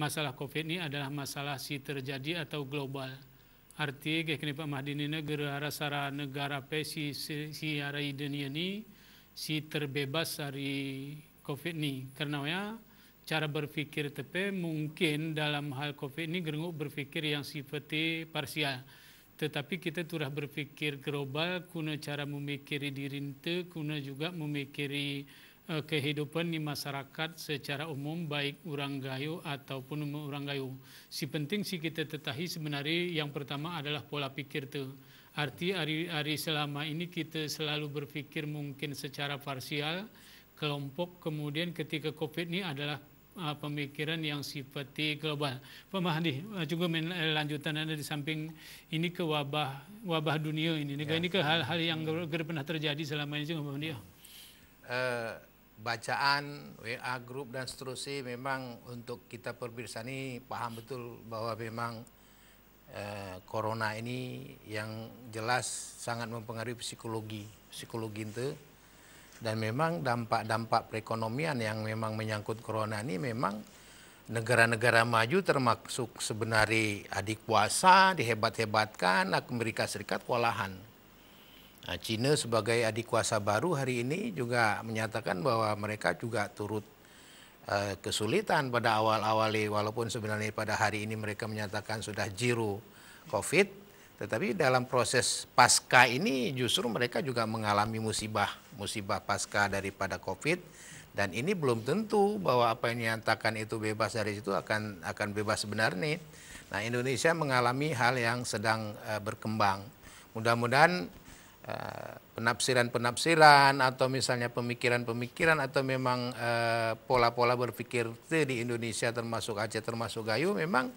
masalah COVID ini adalah masalah si terjadi atau global. Arti kekini Pak Mahdi negara sara negara pesi si, si arai dunia ini si terbebas dari COVID ini. Karena ya cara berpikir tepe mungkin dalam hal COVID ini gerenguk berpikir yang sifatnya parsial. Tetapi kita turah berpikir global, kuna cara memikiri diri kita, kuna juga memikiri Eh, kehidupan di masyarakat secara umum baik orang gayu ataupun orang gayu. Si penting si kita tetahi sebenarnya yang pertama adalah pola pikir itu. Arti hari-hari selama ini kita selalu berpikir mungkin secara parsial, kelompok kemudian ketika COVID ini adalah uh, pemikiran yang sifatnya global. Pak Mahdi, eh, juga lanjutan Anda di samping ini ke wabah wabah dunia ini. Negara ya. ini ke hal-hal yang hmm. pernah terjadi selama ini juga Pak Mahdi. Uh, bacaan WA grup dan seterusnya memang untuk kita perbincangan ini paham betul bahwa memang eh, corona ini yang jelas sangat mempengaruhi psikologi psikologi itu dan memang dampak-dampak perekonomian yang memang menyangkut corona ini memang negara-negara maju termasuk sebenarnya adik kuasa dihebat-hebatkan Amerika Serikat kewalahan Nah, Cina sebagai adik kuasa baru hari ini juga menyatakan bahwa mereka juga turut uh, kesulitan pada awal awal walaupun sebenarnya pada hari ini mereka menyatakan sudah jiru Covid tetapi dalam proses pasca ini justru mereka juga mengalami musibah, musibah pasca daripada Covid dan ini belum tentu bahwa apa yang dinyatakan itu bebas dari situ akan akan bebas sebenarnya. Nah, Indonesia mengalami hal yang sedang uh, berkembang. Mudah-mudahan Eh, penafsiran-penafsiran atau misalnya pemikiran-pemikiran atau memang eh, pola-pola uh, berpikir di Indonesia termasuk Aceh termasuk Gayo memang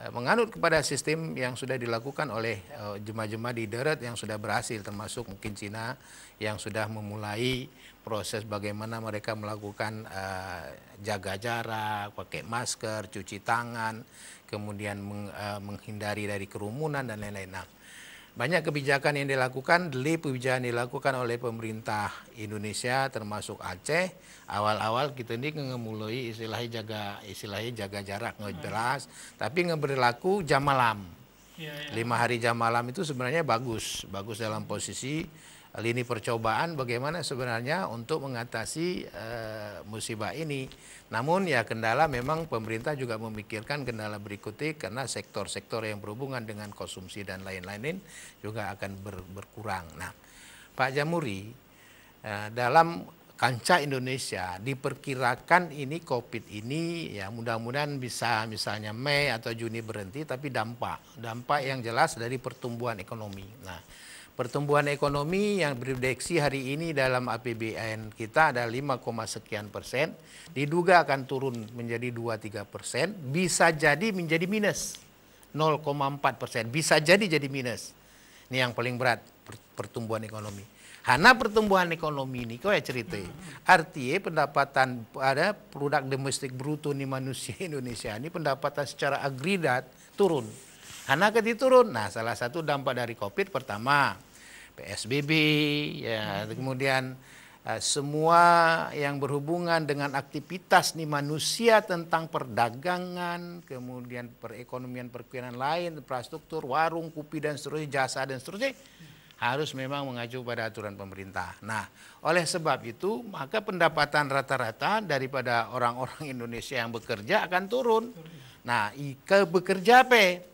uh, menganut kepada sistem yang sudah dilakukan oleh jemaah-jemaah uh, di darat yang sudah berhasil termasuk mungkin Cina yang sudah memulai proses bagaimana mereka melakukan jaga jarak, pakai masker, cuci tangan, kemudian meng, menghindari dari kerumunan dan lain-lain. -lain nah, banyak kebijakan yang dilakukan, delay kebijakan dilakukan oleh pemerintah Indonesia termasuk Aceh. Awal-awal kita ini ngemulai istilahnya jaga istilahnya jaga jarak nggak hmm. jelas, hmm. tapi ngeberlaku jam malam. Ya, ya. Lima hari jam malam itu sebenarnya bagus, bagus dalam posisi lini percobaan bagaimana sebenarnya untuk mengatasi e, musibah ini. Namun ya kendala memang pemerintah juga memikirkan kendala berikutnya karena sektor-sektor yang berhubungan dengan konsumsi dan lain-lain juga akan ber, berkurang. Nah, Pak Jamuri e, dalam kancah Indonesia diperkirakan ini COVID ini ya mudah-mudahan bisa misalnya Mei atau Juni berhenti tapi dampak dampak yang jelas dari pertumbuhan ekonomi. Nah, Pertumbuhan ekonomi yang berdeksi hari ini dalam APBN kita ada 5, sekian persen. Diduga akan turun menjadi 2-3 persen. Bisa jadi menjadi minus 0,4 persen. Bisa jadi jadi minus. Ini yang paling berat pertumbuhan ekonomi. Karena pertumbuhan ekonomi ini kau ya cerita. Artinya pendapatan ada produk domestik bruto nih manusia Indonesia ini pendapatan secara agregat turun. Karena ketika turun, nah salah satu dampak dari COVID pertama PSBB, ya hmm. kemudian uh, semua yang berhubungan dengan aktivitas nih manusia tentang perdagangan, kemudian perekonomian perkiraan lain, infrastruktur, warung, kopi dan seterusnya, jasa dan seterusnya hmm. harus memang mengacu pada aturan pemerintah. Nah, oleh sebab itu maka pendapatan rata-rata daripada orang-orang Indonesia yang bekerja akan turun. Nah, ke bekerja apa?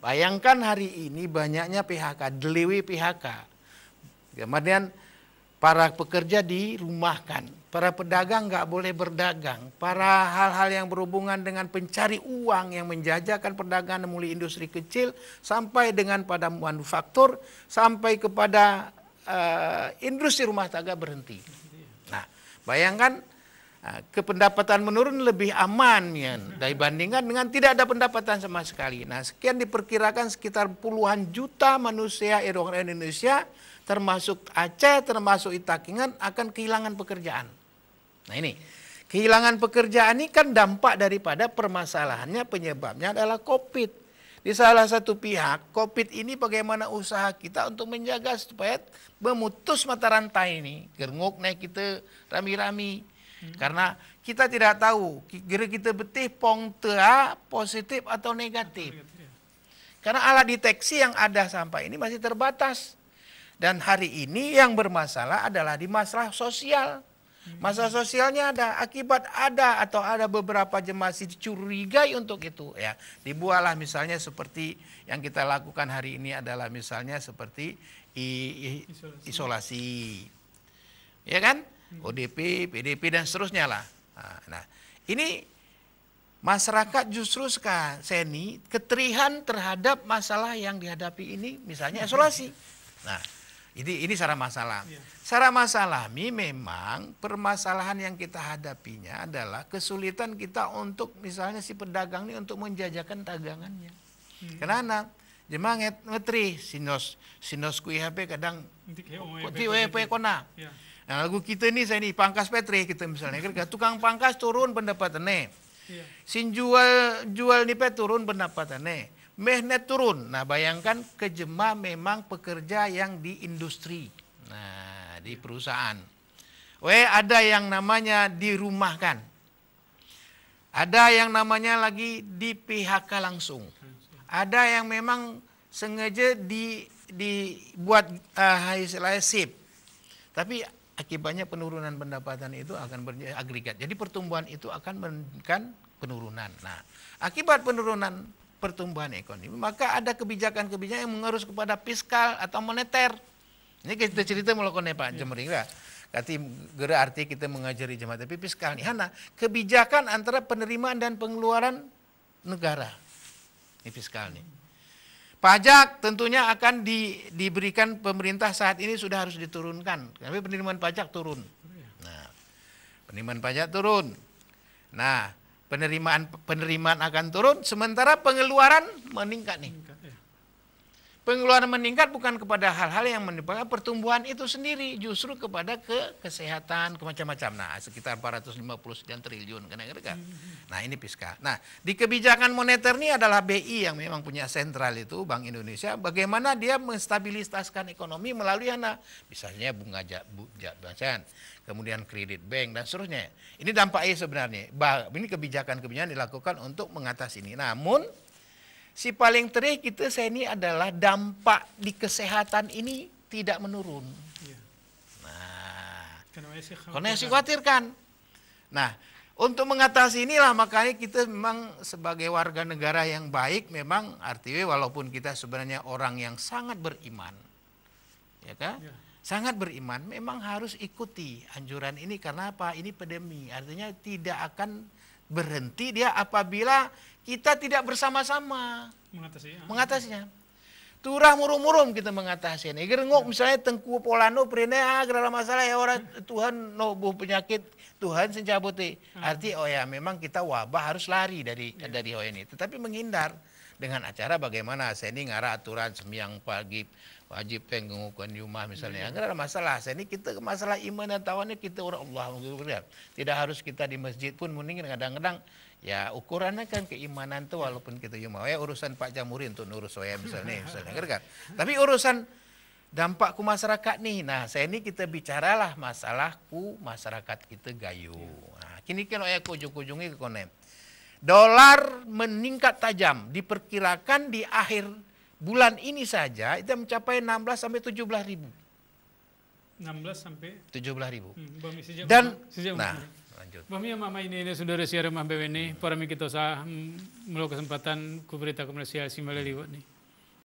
Bayangkan hari ini banyaknya PHK, delewe PHK. Kemudian para pekerja dirumahkan, para pedagang nggak boleh berdagang, para hal-hal yang berhubungan dengan pencari uang yang menjajakan perdagangan mulai industri kecil sampai dengan pada manufaktur sampai kepada uh, industri rumah tangga berhenti. Nah, bayangkan Ah, kependapatan menurun lebih aman ya dari bandingkan dengan tidak ada pendapatan sama sekali. Nah, sekian diperkirakan sekitar puluhan juta manusia orang Indonesia termasuk Aceh, termasuk Itakingan akan kehilangan pekerjaan. Nah, ini kehilangan pekerjaan ini kan dampak daripada permasalahannya penyebabnya adalah Covid. Di salah satu pihak, Covid ini bagaimana usaha kita untuk menjaga supaya memutus mata rantai ini, gernguk naik kita rami-rami Hmm. Karena kita tidak tahu kira kita betih pong tea positif atau negatif. Iya. Karena alat deteksi yang ada sampai ini masih terbatas. Dan hari ini yang bermasalah adalah di masalah sosial. Hmm. Masalah sosialnya ada akibat ada atau ada beberapa jemaah dicurigai untuk itu ya. Dibualah misalnya seperti yang kita lakukan hari ini adalah misalnya seperti isolasi. isolasi. Ya kan? Hmm. ODP, PDP dan seterusnya lah. Ah, nah, ini masyarakat justru sekarang seni keterihan terhadap masalah yang dihadapi ini misalnya isolasi. Nah, ini ini secara masalah. Iya. Secara masalah ini memang permasalahan yang kita hadapinya adalah kesulitan kita untuk misalnya si pedagang ini untuk menjajakan dagangannya. Hmm. Kenapa? Jemaah ngetri sinos sinos kuihp kadang ti WP kona. Nah, lagu kita ni saya ni pangkas Petri kita gitu misalnya kan tukang pangkas turun pendapatannya. Yeah. Sin jual jual ni pet turun pendapatannya. Mehnet turun. Nah, bayangkan kejema memang pekerja yang di industri. Nah, di perusahaan. we ada yang namanya dirumahkan. Ada yang namanya lagi di PHK langsung. Ada yang memang sengaja di dibuat uh, eh, istilahnya sip. Tapi Akibatnya penurunan pendapatan itu akan agregat Jadi pertumbuhan itu akan menekan penurunan. Nah, akibat penurunan pertumbuhan ekonomi, maka ada kebijakan-kebijakan yang mengurus kepada fiskal atau moneter. Ini kita cerita ya, Pak iya. Jemring lah. Kati gerak arti kita mengajari jemaat tapi fiskal ini Hana, kebijakan antara penerimaan dan pengeluaran negara. Ini fiskal nih. Pajak tentunya akan di, diberikan pemerintah saat ini sudah harus diturunkan. Tapi penerimaan pajak turun. Nah, penerimaan pajak turun. Nah, penerimaan penerimaan akan turun sementara pengeluaran meningkat nih. Pengeluaran meningkat bukan kepada hal-hal yang menyebabkan pertumbuhan itu sendiri, justru kepada ke kesehatan, ke macam-macam. Nah, sekitar 459 triliun kena kira Hmm. Nah, ini Piska. Nah, di kebijakan moneter ini adalah BI yang memang punya sentral itu Bank Indonesia, bagaimana dia menstabilitaskan ekonomi melalui anak misalnya bunga jat, jat bu, jabasan, kemudian kredit bank dan seterusnya. Ini dampaknya sebenarnya. Ini kebijakan-kebijakan dilakukan untuk mengatasi ini. Namun si paling terik kita saya ini adalah dampak di kesehatan ini tidak menurun. Iya. Nah, karena saya khawatirkan. Nah, untuk mengatasi inilah makanya kita memang sebagai warga negara yang baik memang artinya walaupun kita sebenarnya orang yang sangat beriman, ya kan? Ya. Sangat beriman, memang harus ikuti anjuran ini karena apa? Ini pandemi, artinya tidak akan berhenti dia apabila kita tidak bersama-sama mengatasinya. Mengatasinya. Turah murum-murum kita mengatasi ini. Gerenguk ya. misalnya tengku polano perine ah gara masalah ya orang Tuhan Tuhan nobuh penyakit Tuhan senjabuti. Hmm. Arti oh ya memang kita wabah harus lari dari yeah. dari oh ini. Tetapi menghindar dengan acara bagaimana saya nggak ngarah aturan semiang pagi wajib pengukuhan jumah misalnya. Hmm. Enggak ada masalah. saya ini kita masalah iman dan tawannya kita orang Allah Tidak harus kita di masjid pun mending kadang-kadang ya ukurannya kan keimanan tuh walaupun kita cuma ya urusan Pak Jamuri untuk nurus saya misalnya misalnya kan tapi urusan dampak ku masyarakat nih nah saya ini kita bicaralah masalahku masyarakat kita gayu nah kini kan ya kujung ujung ke konem Dolar meningkat tajam, diperkirakan di akhir bulan ini saja itu mencapai 16 sampai 17 ribu. 16 sampai 17 ribu. Hmm, sejak Dan sejak nah, lanjut. Bami mama ini ini saudara siaran mah BWN hmm. para mikitosa ah, melalui kesempatan kuberita komersial si Maleliwat nih.